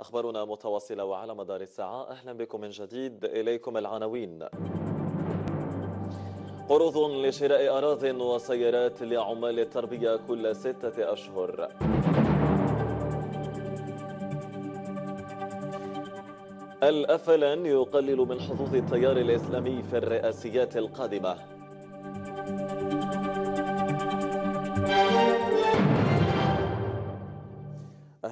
أخبارنا متواصلة وعلى مدار الساعة أهلا بكم من جديد إليكم العناوين قروض لشراء أراض وسيارات لعمال التربية كل ستة أشهر الأفلن يقلل من حظوظ التيار الإسلامي في الرئاسيات القادمة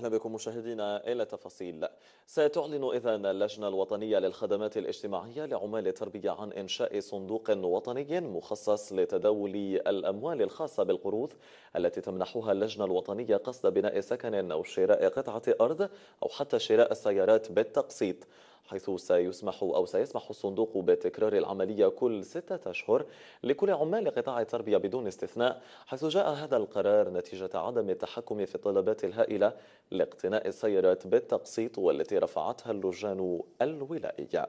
أهلا بكم مشاهدينا إلى تفاصيل ستعلن إذا اللجنة الوطنية للخدمات الاجتماعية لعمال التربية عن إنشاء صندوق وطني مخصص لتداول الأموال الخاصة بالقروض التي تمنحها اللجنة الوطنية قصد بناء سكن أو شراء قطعة أرض أو حتى شراء سيارات بالتقسيط حيث سيسمح أو سيسمح الصندوق بتكرار العملية كل ستة أشهر لكل عمال قطاع التربية بدون استثناء حيث جاء هذا القرار نتيجة عدم التحكم في الطلبات الهائلة لاقتناء السيارات بالتقسيط والتي رفعتها اللجان الولائية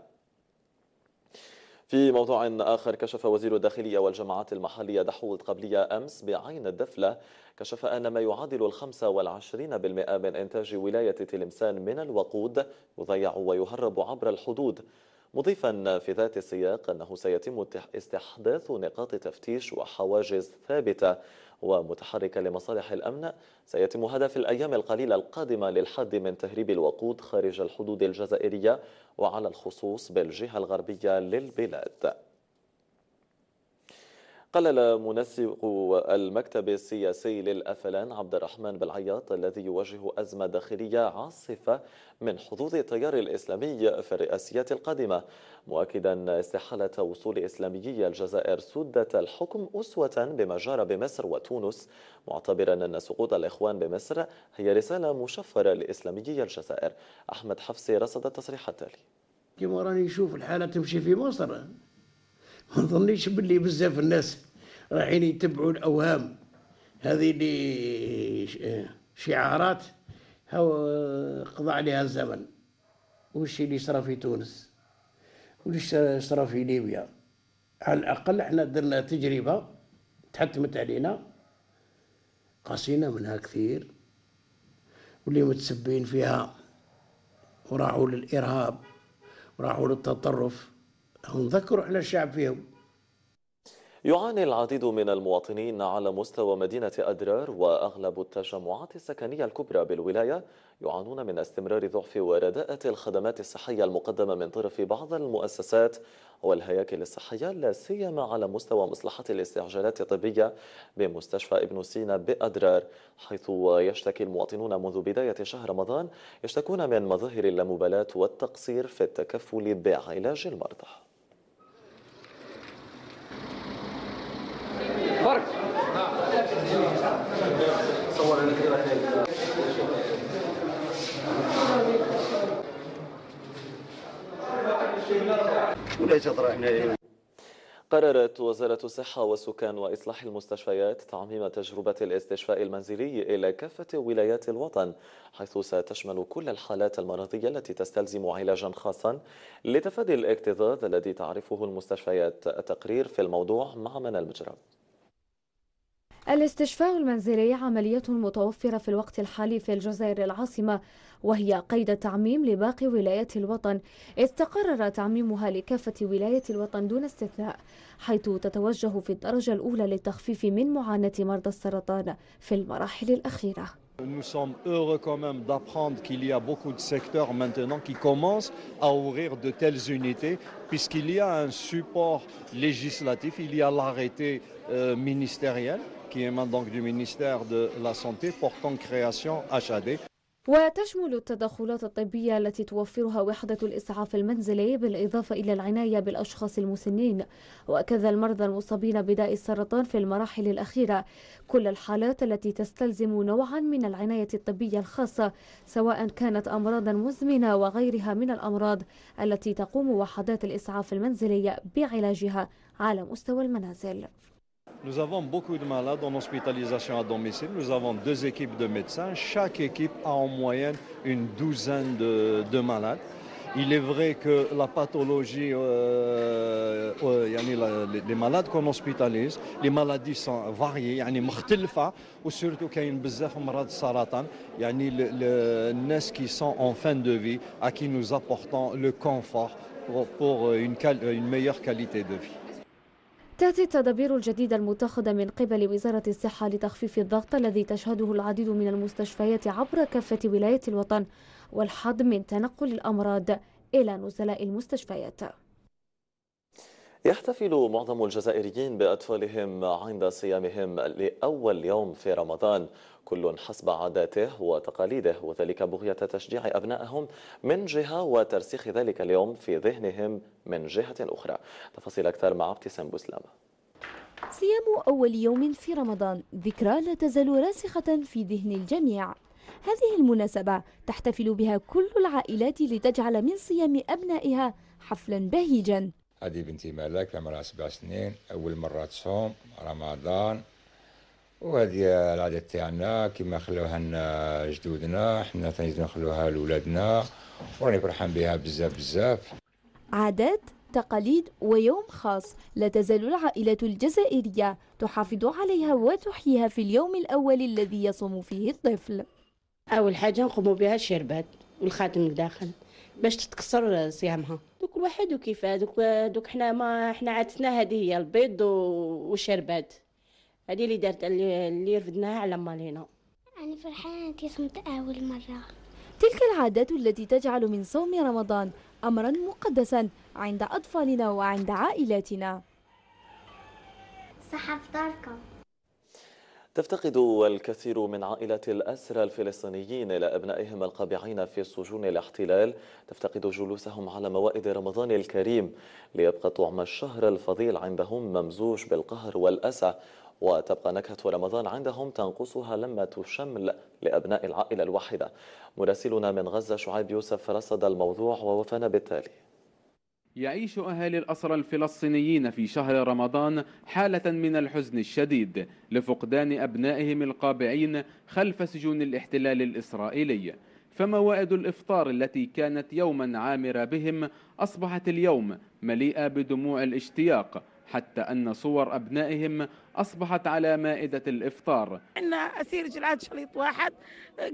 في موضوع آخر كشف وزير الداخلية والجماعات المحلية دحول قبلية أمس بعين الدفلة كشف أن ما يعادل الخمسة والعشرين بالمئة من إنتاج ولاية تلمسان من الوقود يضيع ويهرب عبر الحدود مضيفا في ذات السياق أنه سيتم استحداث نقاط تفتيش وحواجز ثابتة ومتحركة لمصالح الأمن سيتم هدف الأيام القليلة القادمة للحد من تهريب الوقود خارج الحدود الجزائرية وعلى الخصوص بالجهة الغربية للبلاد قلل منسق المكتب السياسي للأفلان عبد الرحمن بالعياط الذي يواجه أزمة داخلية عاصفة من حظوظ التيار الإسلامي في الرئاسيات القادمة مؤكدا استحالة وصول إسلاميي الجزائر سدة الحكم أسوة بما جرى بمصر وتونس معتبرا أن سقوط الإخوان بمصر هي رسالة مشفرة لإسلاميي الجزائر أحمد حفصي رصد التصريح التالي كما راني نشوف الحالة تمشي في مصر ما نظنيش باللي بزاف الناس رايحين يتبعوا الاوهام هذه اللي شعارات قضى عليها الزمن وش اللي صرا في تونس وش صرا في ليبيا على الاقل احنا درنا تجربه تحتمت علينا قاسينا منها كثير واللي متسبين فيها وراحوا للارهاب وراحوا للتطرف نذكروا احنا الشعب فيهم يعاني العديد من المواطنين على مستوى مدينة أدرار وأغلب التجمعات السكنية الكبرى بالولاية يعانون من استمرار ضعف ورداءة الخدمات الصحية المقدمة من طرف بعض المؤسسات والهياكل الصحية لا سيما على مستوى مصلحة الاستعجالات الطبية بمستشفى ابن سينا بأدرار حيث يشتكي المواطنون منذ بداية شهر رمضان يشتكون من مظاهر اللامبالاة والتقصير في التكفل بعلاج المرضى صور كده قررت وزارة الصحة والسكان وإصلاح المستشفيات تعميم تجربة الاستشفاء المنزلي إلى كافة ولايات الوطن حيث ستشمل كل الحالات المرضية التي تستلزم علاجا خاصا لتفادي الاكتظاظ الذي تعرفه المستشفيات التقرير في الموضوع مع من المجرم الاستشفاء المنزلي عملية متوفرة في الوقت الحالي في الجزائر العاصمة وهي قيد تعميم لباقي ولايات الوطن إذ تقرر تعميمها لكافة ولايات الوطن دون استثناء حيث تتوجه في الدرجة الأولى للتخفيف من معاناة مرضى السرطان في المراحل الأخيرة Nous sommes heureux quand même d'apprendre qu'il y a beaucoup de secteurs maintenant qui commencent à ouvrir de telles unités, puisqu'il y a un support législatif, il y a l'arrêté euh, ministériel qui émane donc du ministère de la Santé portant création HAD. وتشمل التدخلات الطبية التي توفرها وحدة الإسعاف المنزلي بالإضافة إلى العناية بالأشخاص المسنين وكذا المرضى المصابين بداء السرطان في المراحل الأخيرة كل الحالات التي تستلزم نوعا من العناية الطبية الخاصة سواء كانت أمراضا مزمنة وغيرها من الأمراض التي تقوم وحدات الإسعاف المنزلي بعلاجها على مستوى المنازل Nous avons beaucoup de malades en hospitalisation à domicile. Nous avons deux équipes de médecins. Chaque équipe a en moyenne une douzaine de, malades. Il est vrai que la pathologie, euh, euh, les malades qu'on hospitalise, les maladies sont variées, y a يعني a une surtout qu'il y a يعني les qui sont en fin de vie à qui nous apportons le confort pour, une meilleure qualité de vie. تأتي التدابير الجديدة المتخذة من قبل وزارة الصحة لتخفيف الضغط الذي تشهده العديد من المستشفيات عبر كافة ولايات الوطن والحد من تنقل الأمراض إلى نزلاء المستشفيات يحتفل معظم الجزائريين بأطفالهم عند صيامهم لأول يوم في رمضان كل حسب عاداته وتقاليده وذلك بغية تشجيع أبنائهم من جهة وترسيخ ذلك اليوم في ذهنهم من جهة أخرى تفاصيل أكثر مع ابتسام بوسلامة صيام أول يوم في رمضان ذكرى لا تزال راسخة في ذهن الجميع هذه المناسبة تحتفل بها كل العائلات لتجعل من صيام أبنائها حفلا بهيجا هذه بنتي ملاك عمرها سبع سنين أول مرة تصوم رمضان وهذه العادة تاعنا كيما خلوها لنا جدودنا حنا ثاني نخلوها لولادنا وراني فرحان بها بزاف بزاف عادات تقاليد ويوم خاص لا تزال العائلة الجزائرية تحافظ عليها وتحييها في اليوم الأول الذي يصوم فيه الطفل أول حاجة نقوم بها الشربات والخاتم الداخل باش تتكسر صيامها دوك الواحد وكيف دوك دوك حنا ما حنا عادتنا هذه هي البيض والشربات هذه اللي دارت اللي رفدناها على مالينا انا فرحانه انتي صمت اول مره تلك العادات التي تجعل من صوم رمضان امرا مقدسا عند اطفالنا وعند عائلاتنا صحه فطاركم تفتقد الكثير من عائلات الأسرى الفلسطينيين إلى أبنائهم القابعين في سجون الاحتلال تفتقد جلوسهم على موائد رمضان الكريم ليبقى طعم الشهر الفضيل عندهم ممزوج بالقهر والأسى وتبقى نكهة رمضان عندهم تنقصها لما تشمل لأبناء العائلة الواحدة مراسلنا من غزة شعيب يوسف رصد الموضوع ووفنا بالتالي يعيش أهالي الأسرى الفلسطينيين في شهر رمضان حالة من الحزن الشديد لفقدان أبنائهم القابعين خلف سجون الاحتلال الإسرائيلي فموائد الإفطار التي كانت يوما عامرة بهم أصبحت اليوم مليئة بدموع الاشتياق حتى أن صور أبنائهم أصبحت على مائدة الإفطار إن أسير جلعات شليط واحد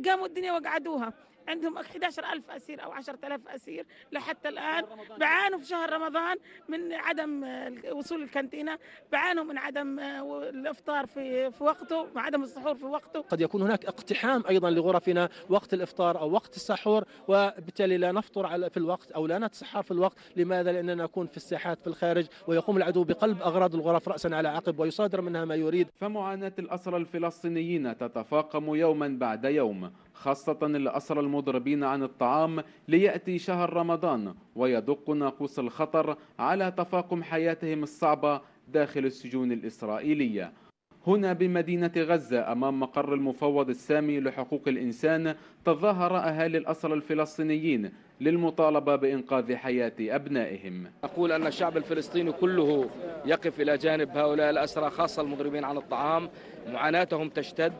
قاموا الدنيا وقعدوها عندهم 11000 أسير أو 10000 أسير لحتى الآن بعانوا في شهر رمضان من عدم آه، وصول الكانتينة بعانوا من عدم آه، الإفطار في في وقته وعدم السحور في وقته قد يكون هناك اقتحام أيضا لغرفنا وقت الإفطار أو وقت السحور وبالتالي لا نفطر على في الوقت أو لا نتسحر في الوقت لماذا لأننا نكون في الساحات في الخارج ويقوم العدو بقلب أغراض الغرف رأسا على عقب ويصادر منها ما يريد فمعاناة الأسرى الفلسطينيين تتفاقم يوما بعد يوم خاصة الأسر المضربين عن الطعام ليأتي شهر رمضان ويدق ناقوس الخطر على تفاقم حياتهم الصعبة داخل السجون الإسرائيلية هنا بمدينة غزة أمام مقر المفوض السامي لحقوق الإنسان تظاهر أهالي الأسرى الفلسطينيين للمطالبة بإنقاذ حياة أبنائهم أقول أن الشعب الفلسطيني كله يقف إلى جانب هؤلاء الأسرى خاصة المضربين عن الطعام معاناتهم تشتد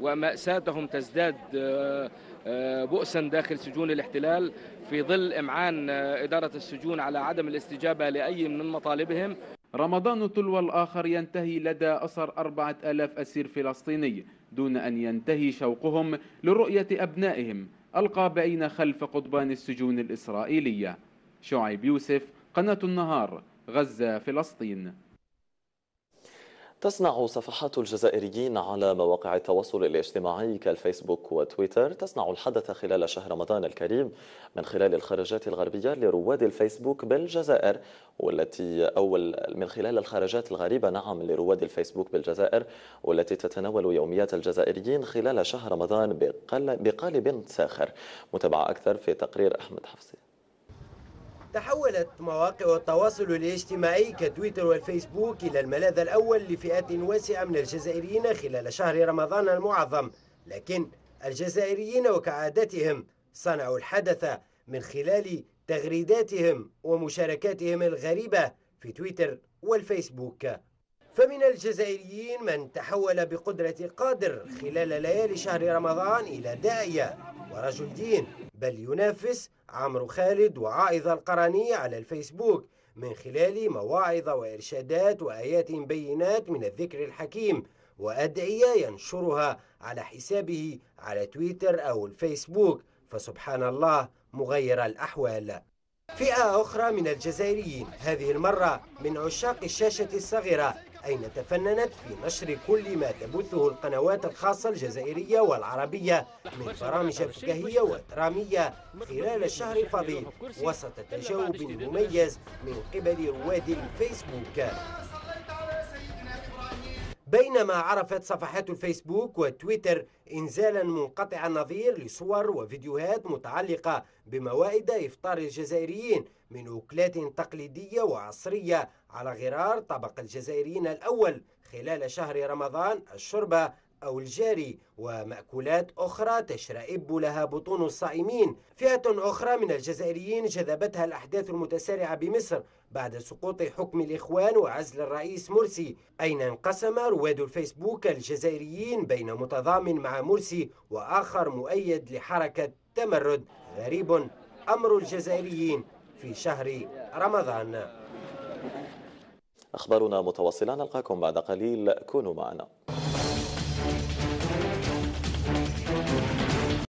ومأساتهم تزداد آه، آه، بؤسا داخل سجون الاحتلال في ظل إمعان آه، إدارة السجون على عدم الاستجابة لأي من مطالبهم رمضان تلو الآخر ينتهي لدى أسر أربعة ألاف أسير فلسطيني دون أن ينتهي شوقهم لرؤية أبنائهم القابعين خلف قضبان السجون الإسرائيلية شعيب يوسف قناة النهار غزة فلسطين تصنع صفحات الجزائريين على مواقع التواصل الاجتماعي كالفيسبوك وتويتر تصنع الحدث خلال شهر رمضان الكريم من خلال الخرجات الغربية لرواد الفيسبوك بالجزائر والتي أول من خلال الخرجات الغريبة نعم لرواد الفيسبوك بالجزائر والتي تتناول يوميات الجزائريين خلال شهر رمضان بقالب ساخر متابعة أكثر في تقرير أحمد حفصي تحولت مواقع التواصل الاجتماعي كتويتر والفيسبوك إلى الملاذ الأول لفئات واسعة من الجزائريين خلال شهر رمضان المعظم لكن الجزائريين وكعادتهم صنعوا الحدث من خلال تغريداتهم ومشاركاتهم الغريبة في تويتر والفيسبوك فمن الجزائريين من تحول بقدرة قادر خلال ليالي شهر رمضان إلى داعية ورجل دين بل ينافس عمرو خالد وعائضة القرني على الفيسبوك من خلال مواعظ وإرشادات وآيات بينات من الذكر الحكيم وأدعية ينشرها على حسابه على تويتر أو الفيسبوك فسبحان الله مغير الأحوال فئة أخرى من الجزائريين هذه المرة من عشاق الشاشة الصغيرة أين تفننت في نشر كل ما تبثه القنوات الخاصة الجزائرية والعربية من برامج فكاهية ودرامية خلال الشهر الفضيل وسط تجاوب مميز من قبل رواد الفيسبوك بينما عرفت صفحات الفيسبوك وتويتر إنزالا منقطع النظير لصور وفيديوهات متعلقة بموائد إفطار الجزائريين من أكلات تقليدية وعصرية على غرار طبق الجزائريين الأول خلال شهر رمضان الشربه أو الجاري ومأكولات أخرى تشرئب لها بطون الصائمين فئة أخرى من الجزائريين جذبتها الأحداث المتسارعة بمصر بعد سقوط حكم الإخوان وعزل الرئيس مرسي أين انقسم رواد الفيسبوك الجزائريين بين متضامن مع مرسي وآخر مؤيد لحركة تمرد غريب أمر الجزائريين في شهر رمضان أخبارنا متواصلة نلقاكم بعد قليل كونوا معنا